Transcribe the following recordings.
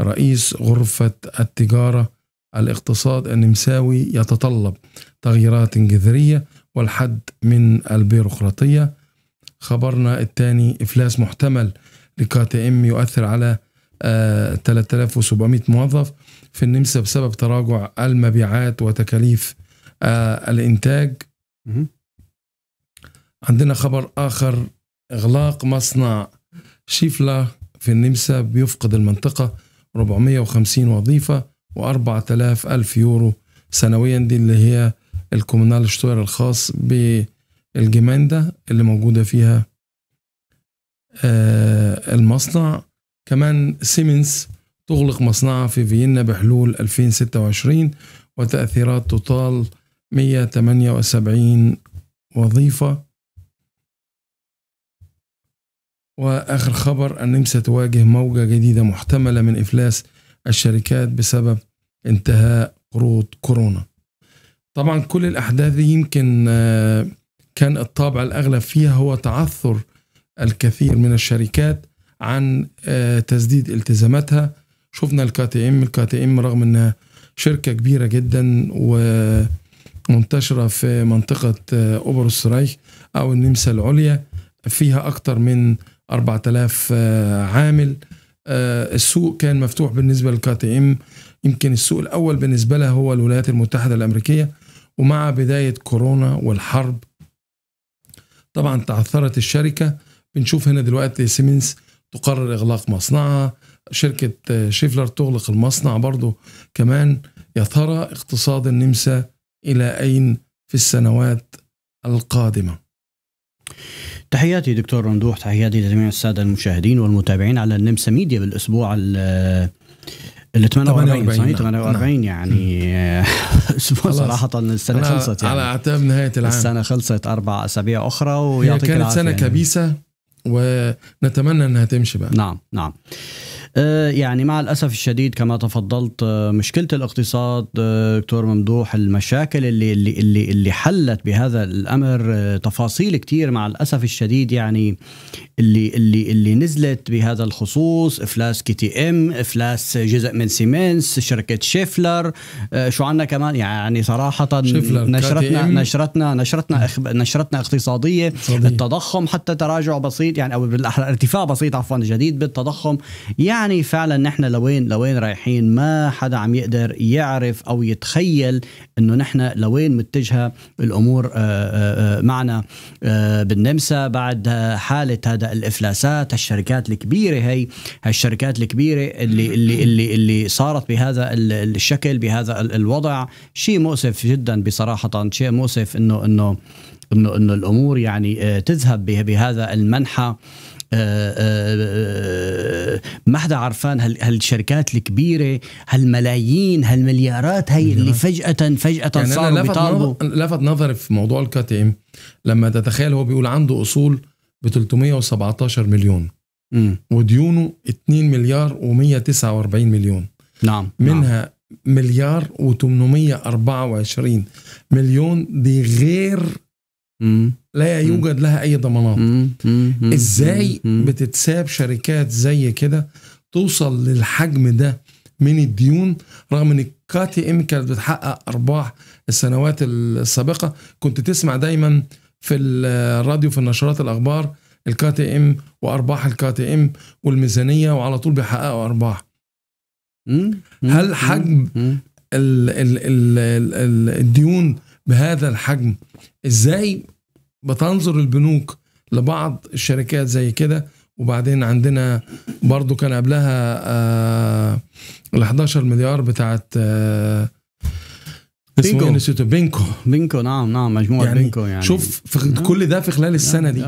رئيس غرفة التجارة الاقتصاد النمساوي يتطلب تغييرات جذرية والحد من البيروقراطية خبرنا الثاني إفلاس محتمل لكي تي ام يؤثر على 3700 آه، موظف في النمسا بسبب تراجع المبيعات وتكاليف آه، الإنتاج عندنا خبر آخر إغلاق مصنع شيفلا في النمسا بيفقد المنطقة 450 وظيفة و4000 ألف يورو سنويا دي اللي هي الكومنال شتوير الخاص بالجماندة اللي موجودة فيها آه، المصنع كمان سيمنز تغلق مصنعها في فيينا بحلول 2026 وتأثيرات تطال 178 وظيفة واخر خبر النمسا تواجه موجه جديده محتمله من افلاس الشركات بسبب انتهاء قروض كورونا. طبعا كل الاحداث دي يمكن آه، كان الطابع الاغلب فيها هو تعثر الكثير من الشركات عن آه، تسديد التزاماتها شفنا الكي تي ام الكي تي ام رغم انها شركه كبيره جدا ومنتشره في منطقه آه، اوبر او النمسا العليا فيها اكتر من 4000 آه، عامل آه، السوق كان مفتوح بالنسبه للكاتي تي ام يمكن السوق الاول بالنسبه لها هو الولايات المتحده الامريكيه ومع بدايه كورونا والحرب طبعا تعثرت الشركه بنشوف هنا دلوقتي سيمنز تقرر اغلاق مصنعها شركه آه، شيفلر تغلق المصنع برضه كمان يا ترى اقتصاد النمسا الى اين في السنوات القادمه تحياتي دكتور ممدوح تحياتي لجميع الساده المشاهدين والمتابعين على النمسا ميديا بالاسبوع ال ال 48 صحيح 48 نعم. يعني آه، اسبوع صراحه السنه خلصت يعني على اعتاب نهايه العام السنه خلصت اربع اسابيع اخرى ويعطيك العافيه كانت سنه يعني. كبيسه ونتمنى انها تمشي بقى نعم نعم آه، يعني مع الأسف الشديد كما تفضلت آه، مشكلة الاقتصاد آه، دكتور ممدوح المشاكل اللي اللي اللي, اللي حلت بهذا الأمر تفاصيل كتير مع الأسف الشديد يعني اللي اللي اللي نزلت بهذا الخصوص إفلاس كي تي إم إفلاس جزء من سيمنس شركة شيفلر شو عنا كمان يعني صراحة نشرتنا نشرتنا نشرتنا نشرتنا اقتصادية التضخم حتى تراجع بسيط يعني أو بالأحرى ارتفاع بسيط عفوا جديد بالتضخم يعني يعني فعلا نحن لوين لوين رايحين ما حدا عم يقدر يعرف او يتخيل انه نحن لوين متجهه الامور آه، آه، آه، معنا بالنمسا بعد حاله هذا الافلاسات الشركات الكبيره هي هالشركات الكبيره اللي اللي اللي اللي صارت بهذا الشكل بهذا الوضع شيء مؤسف جدا بصراحه شيء مؤسف انه انه انه انه الامور يعني تذهب بهذا المنحى ما حدا عرفان هال هالشركات الكبيره هالملايين هالمليارات هي اللي فجاه فجاه يعني صاروا بيطالبوا لفت نظري في موضوع الكتم لما تتخيل هو بيقول عنده اصول ب 317 مليون مم. وديونه 2 مليار و149 مليون نعم, نعم. منها نعم. مليار و824 مليون دي غير لا يوجد لها اي ضمانات ازاي بتتساب شركات زي كده توصل للحجم ده من الديون رغم ان كاتي ام كانت بتحقق ارباح السنوات السابقه كنت تسمع دايما في الراديو في النشرات الاخبار الكاتي تي ام وارباح الكاتي تي ام والميزانيه وعلى طول بيحققوا ارباح هل حجم الديون بهذا الحجم ازاي بتنظر البنوك لبعض الشركات زي كده وبعدين عندنا برضو كان قبلها آه، ال 11 مليار بتاعت آه، بينكو نسيته بينكو بينكو نعم نعم مجموعه يعني بينكو يعني شوف في نعم. كل ده في خلال السنه دي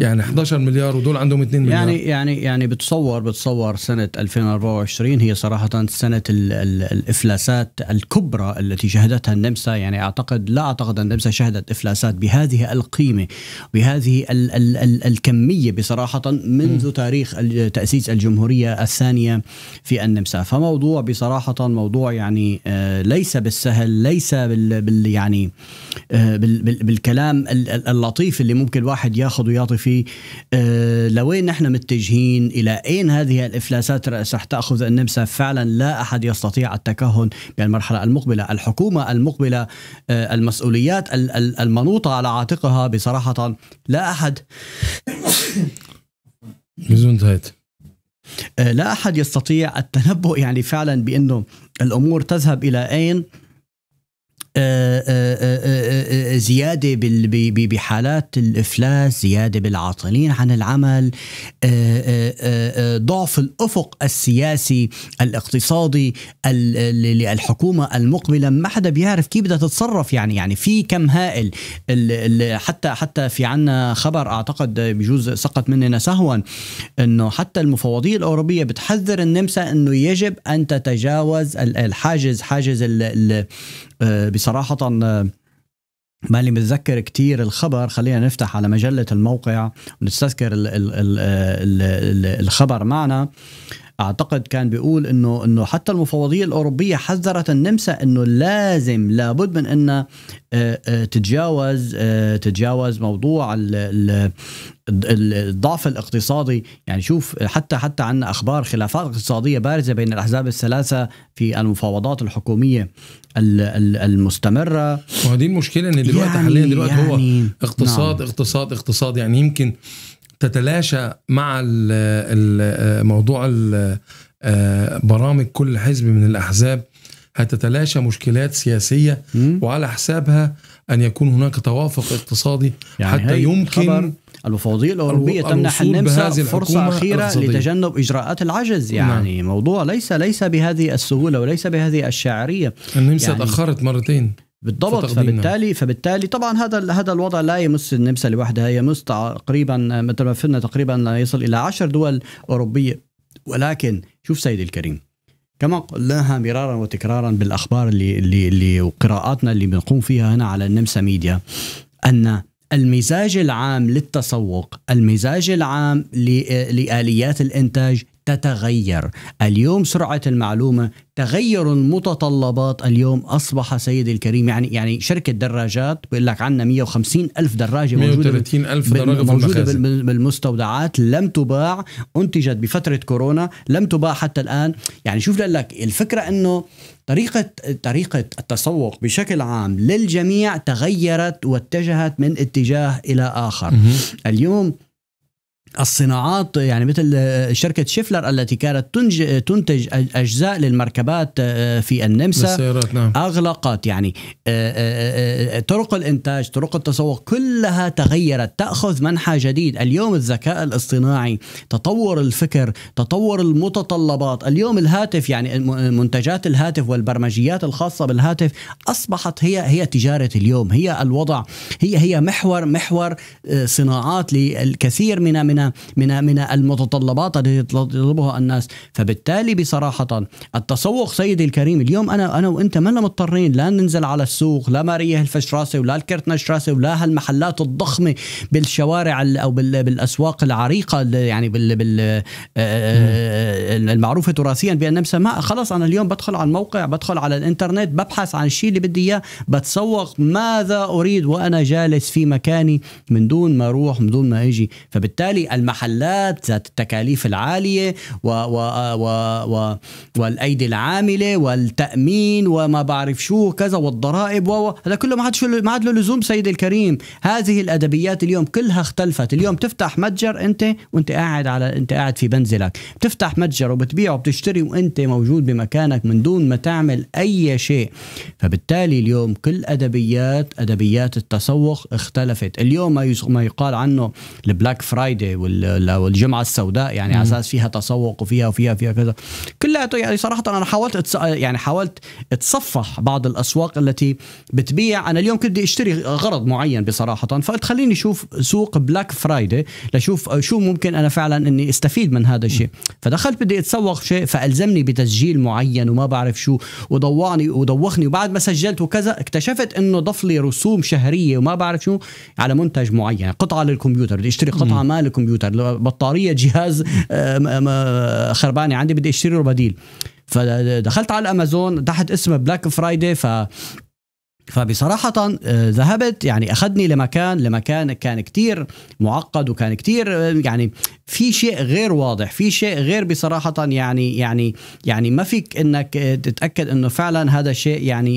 يعني 11 مليار ودول عندهم 2 مليار يعني يعني يعني بتصور بتصور سنه 2024 هي صراحه سنه الـ الـ الافلاسات الكبرى التي شهدتها النمسا يعني اعتقد لا اعتقد ان النمسا شهدت افلاسات بهذه القيمه بهذه الـ الـ الـ الكميه بصراحه منذ م. تاريخ تاسيس الجمهوريه الثانيه في النمسا فموضوع بصراحه موضوع يعني آه، ليس بالسهل ليس ليس بال, بال يعني آه، بال بالكلام اللطيف اللي ممكن الواحد ياخذ ويعطي فيه آه، لوين نحن متجهين الى اين هذه الافلاسات راح تاخذ النمسا فعلا لا احد يستطيع التكهن بالمرحله المقبله الحكومه المقبله آه، المسؤوليات المنوطه على عاتقها بصراحه لا احد لا احد يستطيع التنبؤ يعني فعلا بانه الامور تذهب الى اين آه، آه، آه، زيادة بحالات الإفلاس زيادة بالعاطلين عن العمل ضعف الأفق السياسي الاقتصادي للحكومة المقبلة ما حدا بيعرف كيف بدها تتصرف يعني يعني في كم هائل حتى حتى في عنا خبر أعتقد بجوز سقط مننا سهوا أنه حتى المفوضية الأوروبية بتحذر النمسا أنه يجب أن تتجاوز الحاجز حاجز بس صراحة اللي آه، متذكر كتير الخبر خلينا نفتح على مجلة الموقع ونستذكر الـ الـ الـ آه، الـ الخبر معنا اعتقد كان بيقول انه انه حتى المفوضيه الاوروبيه حذرت النمسا انه لازم لابد من ان آه، آه، تتجاوز آه، تتجاوز موضوع الضعف الاقتصادي يعني شوف حتى حتى عندنا اخبار خلافات اقتصاديه بارزه بين الاحزاب الثلاثه في المفاوضات الحكوميه المستمره وهذه المشكله ان دلوقتي يعني حاليا دلوقتي يعني هو اقتصاد نعم. اقتصاد اقتصاد يعني يمكن تتلاشى مع موضوع آه، برامج كل حزب من الأحزاب هتتلاشى مشكلات سياسية وعلى حسابها أن يكون هناك توافق اقتصادي يعني حتى يمكن المفوضية الأوروبية تمنح النمسا فرصة أخيرة الأقصدية. لتجنب إجراءات العجز نعم. يعني نعم. موضوع ليس ليس بهذه السهولة وليس بهذه الشاعرية النمسا يعني تأخرت مرتين بالضبط نعم. فبالتالي فبالتالي طبعا هذا هذا الوضع لا يمس النمسا لوحدها يمس تقريبا مثل ما فهمنا تقريبا يصل الى عشر دول اوروبيه ولكن شوف سيدي الكريم كما قلناها مرارا وتكرارا بالاخبار اللي اللي, اللي وقراءاتنا اللي بنقوم فيها هنا على النمسا ميديا ان المزاج العام للتسوق المزاج العام لآليات الإنتاج تتغير اليوم سرعة المعلومة تغير المتطلبات اليوم أصبح سيد الكريم يعني يعني شركة دراجات بيقول لك عندنا 150 ألف دراجة موجودة ألف دراجة موجودة بالمستودعات لم تباع أنتجت بفترة كورونا لم تباع حتى الآن يعني شوف لك الفكرة أنه طريقة طريقة التسوق بشكل عام للجميع تغيرت واتجهت من اتجاه إلى آخر اليوم الصناعات يعني مثل آه، شركة شيفلر التي كانت تنج تنتج أجزاء للمركبات آه، في النمسا نعم. أغلقت يعني آه، طرق الإنتاج طرق التسوق كلها تغيرت تأخذ منحى جديد اليوم الذكاء الاصطناعي تطور الفكر تطور المتطلبات اليوم الهاتف يعني منتجات الهاتف والبرمجيات الخاصة بالهاتف أصبحت هي هي تجارة اليوم هي الوضع هي هي محور محور صناعات للكثير من من من من المتطلبات التي يطلبها الناس فبالتالي بصراحه التسوق سيدي الكريم اليوم انا انا وانت ما مضطرين لا ننزل على السوق لا ماريا الفشراسه ولا نشراسة ولا هالمحلات الضخمه بالشوارع او بالاسواق العريقه يعني بال, آه، آه، المعروفه تراثيا بان ما خلص انا اليوم بدخل على الموقع بدخل على الانترنت ببحث عن الشيء اللي بدي اياه بتسوق ماذا اريد وانا جالس في مكاني من دون ما اروح من دون ما اجي فبالتالي المحلات ذات التكاليف العاليه و و آه، و و والايدي العامله والتامين وما بعرف شو كذا والضرائب و هذا كله ما عاد ما عاد له لزوم سيدي الكريم هذه الادبيات اليوم كلها اختلفت اليوم تفتح متجر انت وانت قاعد على انت قاعد في منزلك بتفتح متجر وبتبيع وبتشتري وانت موجود بمكانك من دون ما تعمل اي شيء فبالتالي اليوم كل ادبيات ادبيات التسوق اختلفت اليوم ما ما يقال عنه البلاك فرايدي والجمعه السوداء يعني على اساس فيها تسوق وفيها وفيها فيها كذا كلها يعني صراحه انا حاولت يعني حاولت اتصفح بعض الاسواق التي بتبيع انا اليوم كنت بدي اشتري غرض معين بصراحه فقلت خليني اشوف سوق بلاك فرايدي لشوف شو ممكن انا فعلا اني استفيد من هذا الشيء فدخلت بدي اتسوق شيء فالزمني بتسجيل معين وما بعرف شو وضوعني ودوخني وبعد ما سجلت وكذا اكتشفت انه ضف لي رسوم شهريه وما بعرف شو على منتج معين قطعه للكمبيوتر بدي اشتري قطعه مال الكمبيوتر الكمبيوتر بطاريه جهاز آه، آه، آه، خربانه عندي بدي اشتري له بديل فدخلت على الامازون تحت اسم بلاك فرايدي ف فبصراحة ذهبت يعني أخذني لمكان لمكان كان كتير معقد وكان كتير يعني في شيء غير واضح في شيء غير بصراحة يعني يعني يعني ما فيك أنك تتأكد أنه فعلا هذا الشيء يعني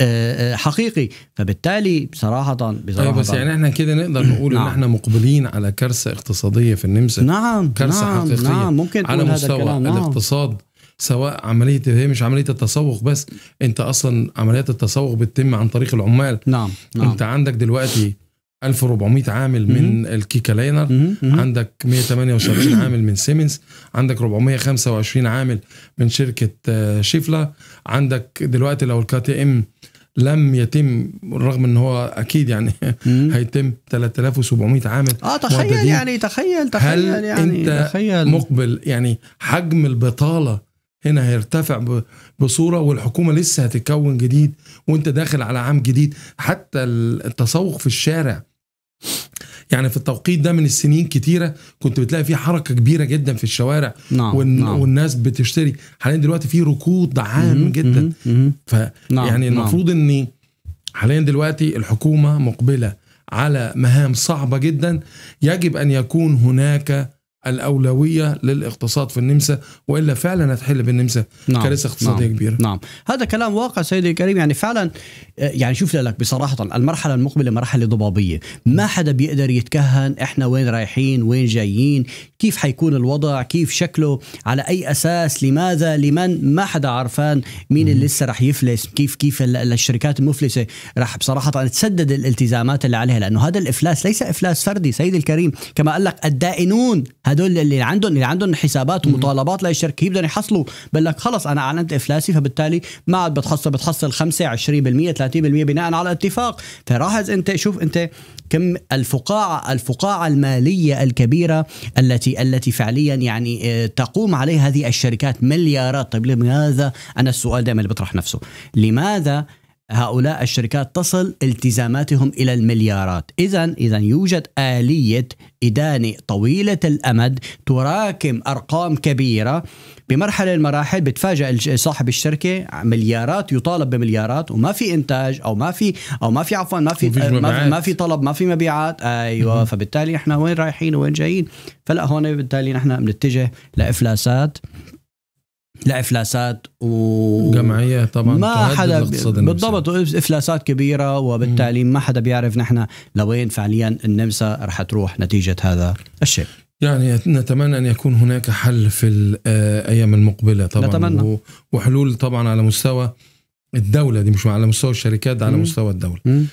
آه، آه، حقيقي فبالتالي بصراحه بصراحه طيب بس يعني احنا كده نقدر نقول نعم. ان احنا مقبلين على كارثه اقتصاديه في النمسا نعم كارثه نعم حقيقيه نعم ممكن على مستوى الكلام. نعم. الاقتصاد سواء عمليه هي مش عمليه التسوق بس انت اصلا عمليات التسوق بتتم عن طريق العمال نعم, نعم. انت عندك دلوقتي 1400 عامل من الكيكا لاينر عندك 178 عامل من سيمنز عندك 425 عامل من شركه آه، شيفلا عندك دلوقتي لو الكي تي ام لم يتم رغم ان هو اكيد يعني هيتم 3700 عامل اه تخيل مددين. يعني تخيل تخيل هل يعني انت تخيل. مقبل يعني حجم البطاله هنا هيرتفع بصوره والحكومه لسه هتتكون جديد وانت داخل على عام جديد حتى التسوق في الشارع يعني في التوقيت ده من السنين كتيره كنت بتلاقي في حركه كبيره جدا في الشوارع نعم. وال... نعم. والناس بتشتري حاليا دلوقتي في ركود عام جدا ف نعم. يعني نعم. المفروض نعم. ان حاليا دلوقتي الحكومه مقبله على مهام صعبه جدا يجب ان يكون هناك الاولويه للاقتصاد في النمسا والا فعلا هتحل بالنمسا نعم. كارثه اقتصاديه نعم. كبيره نعم هذا كلام واقع سيدي الكريم يعني فعلا يعني شوف لك بصراحه المرحله المقبله مرحله ضبابيه ما حدا بيقدر يتكهن احنا وين رايحين وين جايين كيف حيكون الوضع كيف شكله على اي اساس لماذا لمن ما حدا عرفان مين اللي لسه رح يفلس كيف كيف الشركات المفلسه رح بصراحه تسدد الالتزامات اللي عليها لانه هذا الافلاس ليس افلاس فردي سيدي الكريم كما قال لك الدائنون هدول اللي عندهم اللي عندهم حسابات ومطالبات للشركه بدهم يحصلوا بقول لك خلص انا اعلنت افلاسي فبالتالي ما عاد بتحصل بتحصل 5 20% 30% بناء على اتفاق فلاحظ انت شوف انت كم الفقاعة الفقاعة المالية الكبيرة التي التي فعليا يعني آه، تقوم عليها هذه الشركات مليارات طيب لماذا أنا السؤال دائما اللي بيطرح نفسه لماذا هؤلاء الشركات تصل التزاماتهم الى المليارات، اذا اذا يوجد اليه ادانه طويله الامد تراكم ارقام كبيره بمرحله المراحل بتفاجئ صاحب الشركه مليارات يطالب بمليارات وما في انتاج او ما في او ما في عفوا ما في ما في طلب ما في مبيعات ايوه فبالتالي احنا وين رايحين وين جايين؟ فلا هون بالتالي نحن بنتجه لافلاسات لافلاسات و جمعيه طبعا ما حدا بالضبط افلاسات كبيره وبالتالي ما حدا بيعرف نحن لوين فعليا النمسا رح تروح نتيجه هذا الشيء يعني نتمنى ان يكون هناك حل في الايام آه، المقبله طبعا نتمنى. وحلول طبعا على مستوى الدوله دي مش على مستوى الشركات على مستوى الدوله